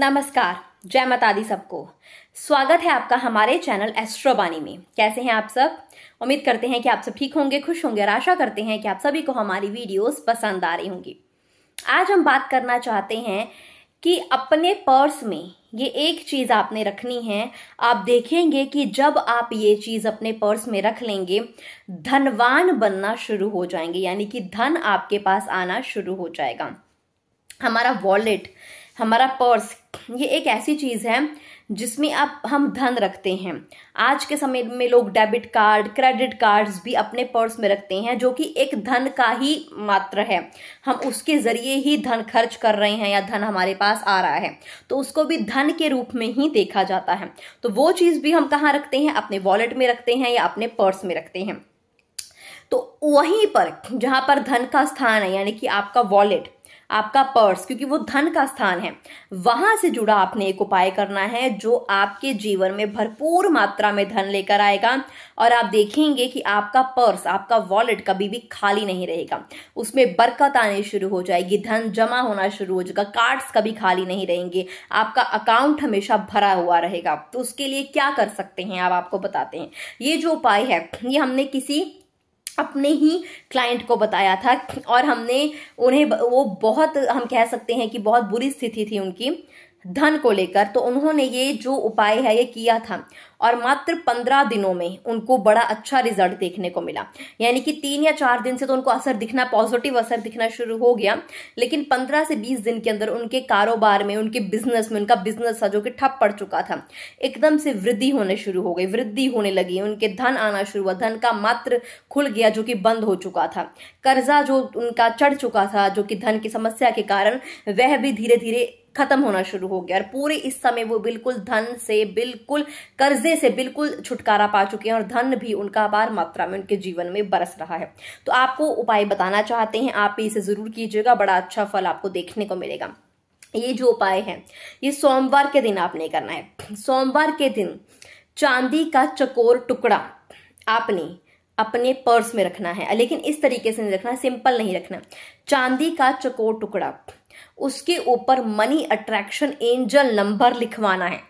नमस्कार जय माता दी सबको स्वागत है आपका हमारे चैनल एस्ट्रोबानी में कैसे हैं आप सब उम्मीद करते हैं कि आप सब ठीक होंगे खुश होंगे और आशा करते हैं कि आप सभी को हमारी वीडियोस पसंद आ रही होंगी आज हम बात करना चाहते हैं कि अपने पर्स में ये एक चीज़ आपने रखनी है आप देखेंगे कि जब आप ये चीज़ अपने पर्स में रख लेंगे धनवान बनना शुरू हो जाएंगे यानी कि धन आपके पास आना शुरू हो जाएगा हमारा वॉलेट हमारा पर्स ये एक ऐसी चीज़ है जिसमें आप हम धन रखते हैं आज के समय में लोग डेबिट कार्ड क्रेडिट कार्ड्स भी अपने पर्स में रखते हैं जो कि एक धन का ही मात्र है हम उसके ज़रिए ही धन खर्च कर रहे हैं या धन हमारे पास आ रहा है तो उसको भी धन के रूप में ही देखा जाता है तो वो चीज़ भी हम कहाँ रखते हैं अपने वॉलेट में रखते हैं या अपने पर्स में रखते हैं तो वहीं पर जहाँ पर धन का स्थान है यानी कि आपका वॉलेट आपका पर्स क्योंकि वो धन का स्थान है वहां से जुड़ा आपने एक उपाय करना है जो आपके जीवन में भरपूर मात्रा में धन लेकर आएगा और आप देखेंगे कि आपका पर्स आपका वॉलेट कभी भी खाली नहीं रहेगा उसमें बरकत आनी शुरू हो जाएगी धन जमा होना शुरू हो जाएगा कार्ड्स कभी खाली नहीं रहेंगे आपका अकाउंट हमेशा भरा हुआ रहेगा तो उसके लिए क्या कर सकते हैं आप आपको बताते हैं ये जो उपाय है ये हमने किसी अपने ही क्लाइंट को बताया था और हमने उन्हें वो बहुत हम कह सकते हैं कि बहुत बुरी स्थिति थी उनकी धन को लेकर तो उन्होंने ये जो उपाय है ये किया था और मात्र पंद्रह दिनों में उनको बड़ा अच्छा रिजल्ट देखने को मिला यानी कि तीन या चार दिन से तो उनको असर दिखना पॉजिटिव असर दिखना शुरू हो गया लेकिन पंद्रह से बीस दिन के अंदर उनके कारोबार में उनके बिजनेस में उनका बिजनेस था जो कि ठप पड़ चुका था एकदम से वृद्धि होने शुरू हो गई वृद्धि होने लगी उनके धन आना शुरू हुआ धन का मात्र खुल गया जो कि बंद हो चुका था कर्जा जो उनका चढ़ चुका था जो कि धन की समस्या के कारण वह भी धीरे धीरे खत्म होना शुरू हो गया और पूरे इस समय वो बिल्कुल धन से बिल्कुल कर्जे से बिल्कुल छुटकारा पा चुके हैं और धन भी उनका अपार मात्रा में उनके जीवन में बरस रहा है तो आपको उपाय बताना चाहते हैं आप इसे जरूर कीजिएगा बड़ा अच्छा फल आपको देखने को मिलेगा ये जो उपाय है ये सोमवार के दिन आपने करना है सोमवार के दिन चांदी का चकोर टुकड़ा आपने अपने पर्स में रखना है लेकिन इस तरीके से नहीं रखना सिंपल नहीं रखना चांदी का चकोर टुकड़ा उसके ऊपर मनी अट्रैक्शन एंजल नंबर लिखवाना है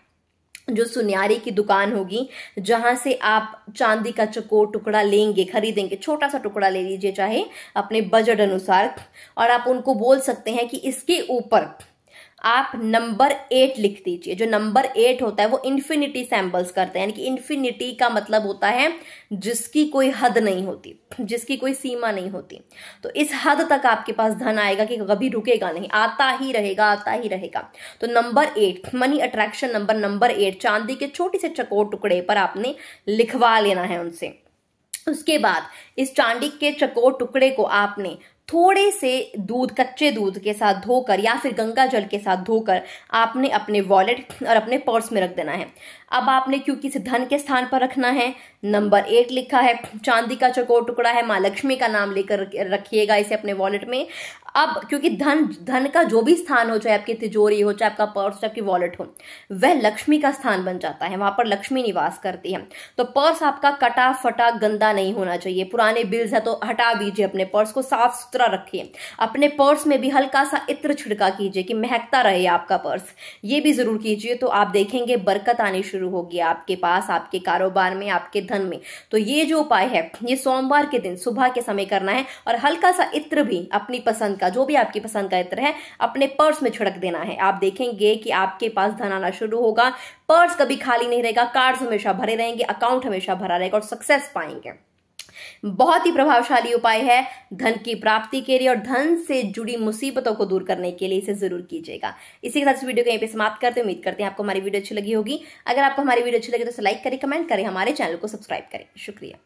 जो सुनियारी की दुकान होगी जहां से आप चांदी का चकोर टुकड़ा लेंगे खरीदेंगे छोटा सा टुकड़ा ले लीजिए चाहे अपने बजट अनुसार और आप उनको बोल सकते हैं कि इसके ऊपर आप नंबर एट लिख दीजिए जो नंबर एट होता है वो इन्फिनिटी सैम्पल्स करते हैं यानी कि इन्फिनिटी का मतलब होता है जिसकी कोई हद नहीं होती जिसकी कोई सीमा नहीं होती तो इस हद तक आपके पास धन आएगा कि कभी रुकेगा नहीं आता ही रहेगा आता ही रहेगा तो number eight money attraction number number eight चांदी के छोटे से चकोर टुकड़े पर आपने लिखवा लेना है उनसे उसके बाद इस चांदी के चकोर टुकड़े को आपने थोड़े से दूध कच्चे दूध के साथ धोकर या फिर गंगा जल के साथ धोकर आपने अपने वॉलेट और अपने पर्स में रख देना है अब आपने क्योंकि इसे धन के स्थान पर रखना है नंबर एट लिखा है चांदी का चकोर टुकड़ा है माँ लक्ष्मी का नाम लेकर रखिएगा इसे अपने वॉलेट में अब क्योंकि धन धन का जो भी स्थान हो चाहे आपकी तिजोरी हो चाहे आपका पर्स चाहे आपकी वॉलेट हो वह लक्ष्मी का स्थान बन जाता है वहां पर लक्ष्मी निवास करती है तो पर्स आपका कटा फटा गंदा नहीं होना चाहिए पुराने बिल्स है तो हटा दीजिए अपने पर्स को साफ सुथरा रखिए अपने पर्स में भी हल्का सा इत्र छिड़का कीजिए कि महकता रहे आपका पर्स ये भी जरूर कीजिए तो आप देखेंगे बरकत आनी शुरू होगी आपके पास आपके कारोबार में आपके धन में तो ये जो उपाय है ये सोमवार के दिन सुबह के समय करना है और हल्का सा इत्र भी अपनी पसंद का जो भी आपकी पसंद का इत्र है अपने पर्स में छिड़क देना है आप देखेंगे कि आपके पास धन आना शुरू होगा पर्स कभी खाली नहीं रहेगा कार्ड्स हमेशा भरे रहेंगे अकाउंट हमेशा भरा रहेगा और सक्सेस पाएंगे बहुत ही प्रभावशाली उपाय है धन की प्राप्ति के लिए और धन से जुड़ी मुसीबतों को दूर करने के लिए इसे जरूर कीजिएगा इसी के साथ इस वीडियो को यहीं पे समाप्त करते उम्मीद करते हैं आपको हमारी वीडियो अच्छी लगी होगी अगर आपको हमारी वीडियो अच्छी लगी तो लाइक करें कमेंट करें हमारे चैनल को सब्सक्राइब करें शुक्रिया